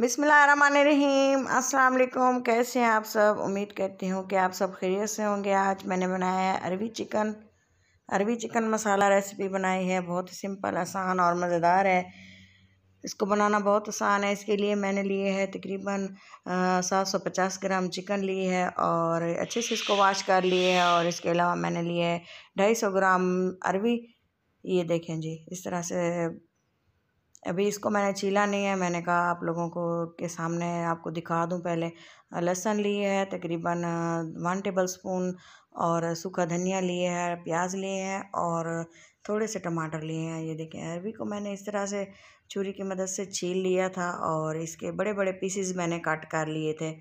बिसमीम अस्सलाम कैसे हैं आप सब उम्मीद करती हूँ कि आप सब खैरियत से होंगे आज मैंने बनाया है अरबी चिकन अरबी चिकन मसाला रेसिपी बनाई है बहुत ही सिंपल आसान और मज़ेदार है इसको बनाना बहुत आसान है इसके लिए मैंने लिए है तकरीबन सात सौ पचास ग्राम चिकन लिए है और अच्छे से इसको वॉश कर लिए है और इसके अलावा मैंने लिए है ढाई सौ ग्राम अरबी ये देखें जी इस तरह से अभी इसको मैंने छीला नहीं है मैंने कहा आप लोगों को के सामने आपको दिखा दूं पहले लहसुन लिए है तकरीबन वन टेबल स्पून और सूखा धनिया लिए है प्याज लिए हैं और थोड़े से टमाटर लिए हैं ये देखें अरबी को मैंने इस तरह से छुरी की मदद से छील लिया था और इसके बड़े बड़े पीसीज मैंने काट कर लिए थे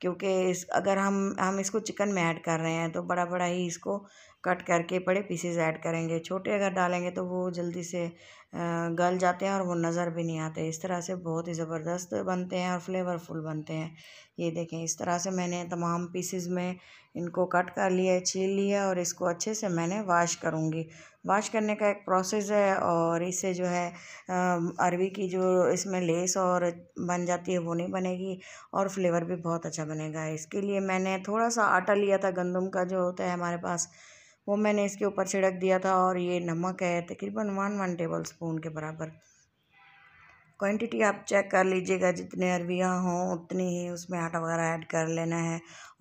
क्योंकि इस अगर हम हम इसको चिकन में ऐड कर रहे हैं तो बड़ा बड़ा ही इसको कट करके बड़े पीसेज ऐड करेंगे छोटे अगर डालेंगे तो वो जल्दी से गल जाते हैं और वो नज़र भी नहीं आते इस तरह से बहुत ही ज़बरदस्त बनते हैं और फ्लेवरफुल बनते हैं ये देखें इस तरह से मैंने तमाम पीसेस में इनको कट कर लिया छील लिया और इसको अच्छे से मैंने वाश करूँगी वाश करने का एक प्रोसेस है और इससे जो है अरवी की जो इसमें लेस और बन जाती है वो नहीं बनेगी और फ्लेवर भी बहुत अच्छा बनेगा इसके लिए मैंने थोड़ा सा आटा लिया था गंदम का जो होता है हमारे पास वो मैंने इसके ऊपर छिड़क दिया था और ये नमक है तकरीबन वन वन टेबल स्पून के बराबर क्वांटिटी आप चेक कर लीजिएगा जितने अरवियाँ हों उतनी ही उसमें आटा वगैरह ऐड कर लेना है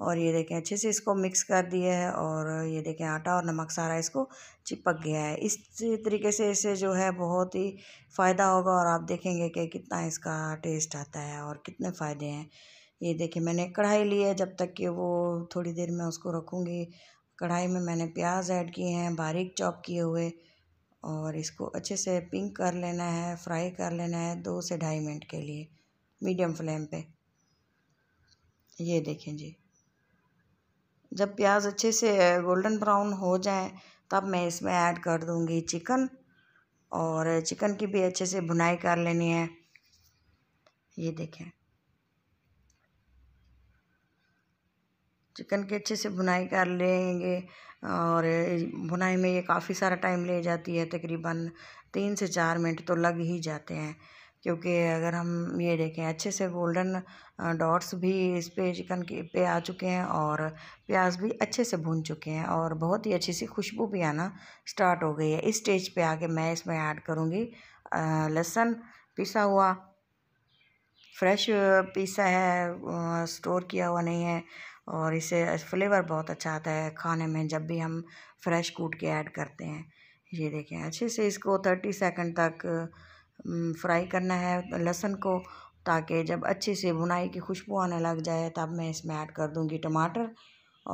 और ये देखें अच्छे से इसको मिक्स कर दिया है और ये देखें आटा और नमक सारा इसको चिपक गया है इस तरीके से इसे जो है बहुत ही फ़ायदा होगा और आप देखेंगे कि कितना इसका टेस्ट आता है और कितने फ़ायदे हैं ये देखिए मैंने कढ़ाई ली है जब तक कि वो थोड़ी देर में उसको रखूँगी कढ़ाई में मैंने प्याज ऐड किए हैं बारीक चॉप किए हुए और इसको अच्छे से पिंक कर लेना है फ्राई कर लेना है दो से ढाई मिनट के लिए मीडियम फ्लेम पे ये देखें जी जब प्याज अच्छे से गोल्डन ब्राउन हो जाए तब मैं इसमें ऐड कर दूँगी चिकन और चिकन की भी अच्छे से भुनाई कर लेनी है ये देखें चिकन की अच्छे से बुनाई कर लेंगे और बुनाई में ये काफ़ी सारा टाइम ले जाती है तकरीबन तीन से चार मिनट तो लग ही जाते हैं क्योंकि अगर हम ये देखें अच्छे से गोल्डन डॉट्स भी इस पे चिकन के पे आ चुके हैं और प्याज भी अच्छे से भून चुके हैं और बहुत ही अच्छी सी खुशबू भी आना स्टार्ट हो गई है इस स्टेज पे आके मैं इसमें ऐड करूँगी लहसुन पिसा हुआ फ्रेश पीसा है स्टोर किया हुआ नहीं है और इससे फ्लेवर बहुत अच्छा आता है खाने में जब भी हम फ्रेश कूट के ऐड करते हैं ये देखें अच्छे से इसको थर्टी सेकंड तक फ्राई करना है लहसुन को ताकि जब अच्छे से भुनाई की खुशबू आने लग जाए तब मैं इसमें ऐड कर दूँगी टमाटर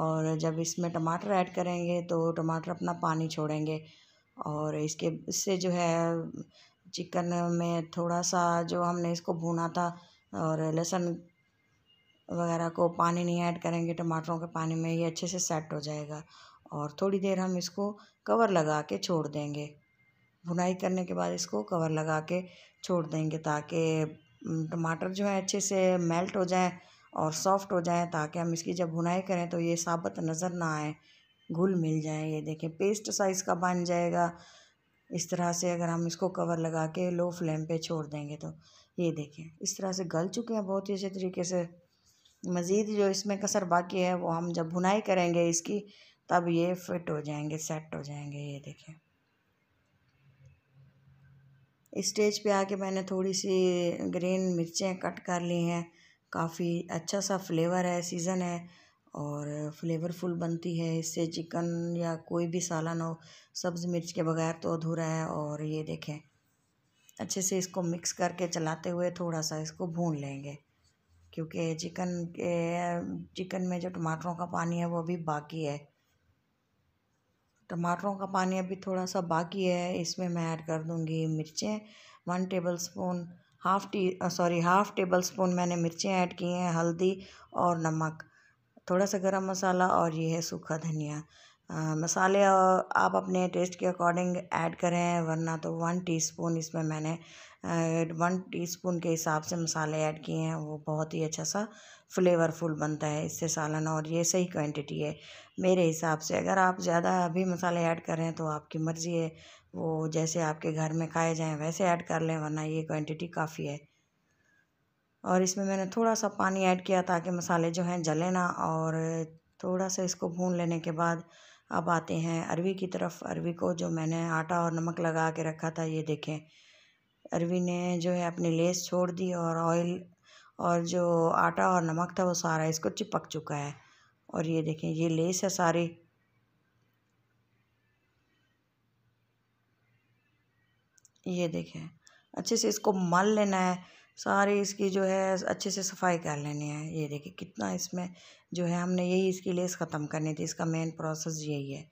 और जब इसमें टमाटर ऐड करेंगे तो टमाटर अपना पानी छोड़ेंगे और इसके इससे जो है चिकन में थोड़ा सा जो हमने इसको भुना था और लहसुन वगैरह को पानी नहीं ऐड करेंगे टमाटरों के पानी में ये अच्छे से सेट हो जाएगा और थोड़ी देर हम इसको कवर लगा के छोड़ देंगे भुनाई करने के बाद इसको कवर लगा के छोड़ देंगे ताकि टमाटर जो है अच्छे से मेल्ट हो जाएँ और सॉफ्ट हो जाए ताकि हम इसकी जब भुनाई करें तो ये साबत नज़र ना आए घुल मिल जाए ये देखें पेस्ट साइज़ का बन जाएगा इस तरह से अगर हम इसको कवर लगा के लो फ्लेम पे छोड़ देंगे तो ये देखें इस तरह से गल चुके हैं बहुत ही अच्छे तरीके से मज़ीद जो इसमें कसर बाकी है वो हम जब बुनाई करेंगे इसकी तब ये फिट हो जाएंगे सेट हो जाएंगे ये देखें स्टेज पे आके मैंने थोड़ी सी ग्रीन मिर्चें कट कर ली हैं काफ़ी अच्छा सा फ्लेवर है सीज़न है और फ्लेवरफुल बनती है इससे चिकन या कोई भी सालन हो सब्ज़ मिर्च के बगैर तो अधूरा है और ये देखें अच्छे से इसको मिक्स करके चलाते हुए थोड़ा सा इसको भून लेंगे क्योंकि चिकन के चिकन में जो टमाटरों का पानी है वो अभी बाकी है टमाटरों का पानी अभी थोड़ा सा बाकी है इसमें मैं ऐड कर दूँगी मिर्चें one tablespoon half tea sorry half tablespoon मैंने मिर्चें ऐड की हैं हल्दी और नमक थोड़ा सा गरम मसाला और ये है सूखा धनिया मसाले आप अपने टेस्ट के अकॉर्डिंग ऐड करें वरना तो वन टीस्पून इसमें मैंने वन टीस्पून के हिसाब से मसाले ऐड किए हैं वो बहुत ही अच्छा सा फ्लेवरफुल बनता है इससे सालन और ये सही क्वांटिटी है मेरे हिसाब से अगर आप ज़्यादा अभी मसाले ऐड करें तो आपकी मर्ज़ी है वो जैसे आपके घर में खाए जाएँ वैसे ऐड कर लें वरना ये क्वांटिटी काफ़ी है और इसमें मैंने थोड़ा सा पानी ऐड किया ताकि मसाले जो हैं जले ना और थोड़ा सा इसको भून लेने के बाद अब आते हैं अरवी की तरफ अरवी को जो मैंने आटा और नमक लगा के रखा था ये देखें अरवी ने जो है अपनी लेस छोड़ दी और ऑयल और जो आटा और नमक था वो सारा इसको चिपक चुका है और ये देखें ये लेस है सारी ये देखें अच्छे से इसको मल लेना है सारी इसकी जो है अच्छे से सफाई कर लेनी है ये देखें कितना इसमें जो है हमने यही इसकी लेस ख़त्म करनी थी इसका मेन प्रोसेस यही है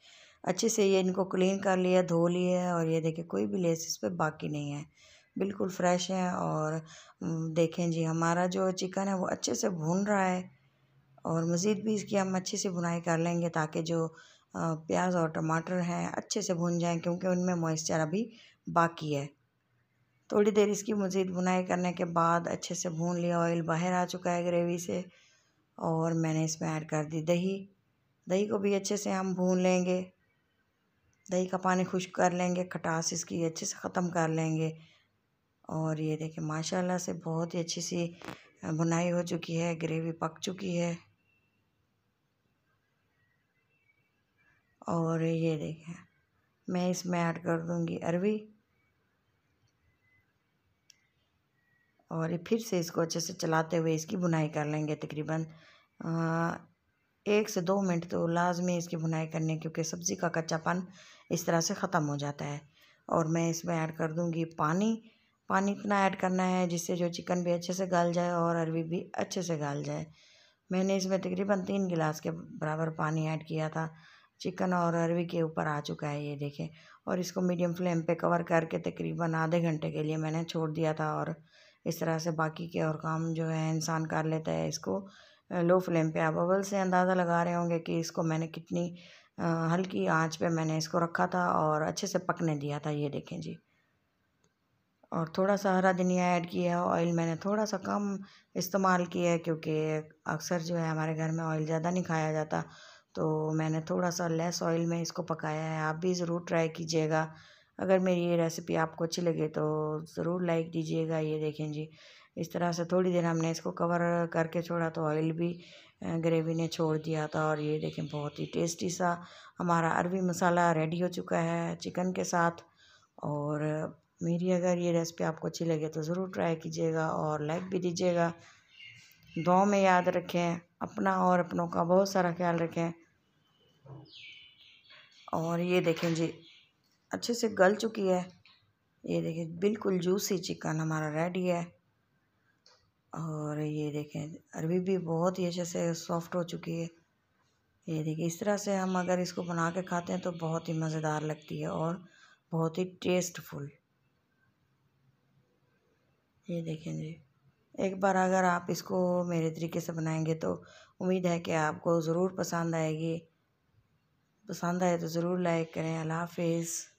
अच्छे से ये इनको क्लीन कर लिया धो लिया और ये देखें कोई भी लेस इस पर बाकी नहीं है बिल्कुल फ्रेश है और देखें जी हमारा जो चिकन है वो अच्छे से भून रहा है और मज़ीद भी इसकी हम अच्छे से बुनाई कर लेंगे ताकि जो प्याज और टमाटर हैं अच्छे से भुन जाएं क्योंकि उनमें मॉइस्चर अभी बाकी है थोड़ी देर इसकी मज़ीद बुनाई करने के बाद अच्छे से भून लिया ऑयल बाहर आ चुका है ग्रेवी से और मैंने इसमें ऐड कर दी दही दही को भी अच्छे से हम भून लेंगे दही का पानी खुश्क कर लेंगे खटास इसकी अच्छे से ख़त्म कर लेंगे और ये देखिए माशाल्लाह से बहुत ही अच्छी सी बुनाई हो चुकी है ग्रेवी पक चुकी है और ये देखें मैं इसमें ऐड कर दूंगी अरवी और फिर से इसको अच्छे से चलाते हुए इसकी बुनाई कर लेंगे तकरीबन एक से दो मिनट तो लाजमी इसकी बुनाई करनी क्योंकि सब्ज़ी का कच्चापन इस तरह से ख़त्म हो जाता है और मैं इसमें ऐड कर दूंगी पानी पानी इतना ऐड करना है जिससे जो चिकन भी अच्छे से गल जाए और अरवी भी अच्छे से गल जाए मैंने इसमें तकरीबन तीन गिलास के बराबर पानी ऐड किया था चिकन और अरवी के ऊपर आ चुका है ये देखें और इसको मीडियम फ्लेम पे कवर करके तकरीबन आधे घंटे के लिए मैंने छोड़ दिया था और इस तरह से बाकी के और काम जो है इंसान कर लेता है इसको लो फ्लेम पे आप अवल से अंदाज़ा लगा रहे होंगे कि इसको मैंने कितनी हल्की आंच पे मैंने इसको रखा था और अच्छे से पकने दिया था ये देखें जी और थोड़ा सा हरा धनिया ऐड किया है ऑयल मैंने थोड़ा सा कम इस्तेमाल किया है क्योंकि अक्सर जो है हमारे घर में ऑयल ज़्यादा नहीं खाया जाता तो मैंने थोड़ा सा लेस ऑयल में इसको पकाया है आप भी ज़रूर ट्राई कीजिएगा अगर मेरी ये रेसिपी आपको अच्छी लगे तो ज़रूर लाइक दीजिएगा ये देखें जी इस तरह से थोड़ी देर हमने इसको कवर करके छोड़ा तो ऑयल भी ग्रेवी ने छोड़ दिया था और ये देखें बहुत ही टेस्टी सा हमारा अरबी मसाला रेडी हो चुका है चिकन के साथ और मेरी अगर ये रेसिपी आपको अच्छी लगे तो ज़रूर ट्राई कीजिएगा और लाइक भी दीजिएगा दुआ में याद रखें अपना और अपनों का बहुत सारा ख्याल रखें और ये देखें जी अच्छे से गल चुकी है ये देखें बिल्कुल जूसी चिकन हमारा रेडी है और ये देखें अरबी भी बहुत ही अच्छे से सॉफ्ट हो चुकी है ये देखिए इस तरह से हम अगर इसको बना के खाते हैं तो बहुत ही मज़ेदार लगती है और बहुत ही टेस्टफुल ये देखें जी एक बार अगर आप इसको मेरे तरीके से बनाएंगे तो उम्मीद है कि आपको ज़रूर पसंद आएगी पसंद आए तो ज़रूर लाइक करें अल्लाह हाफिज़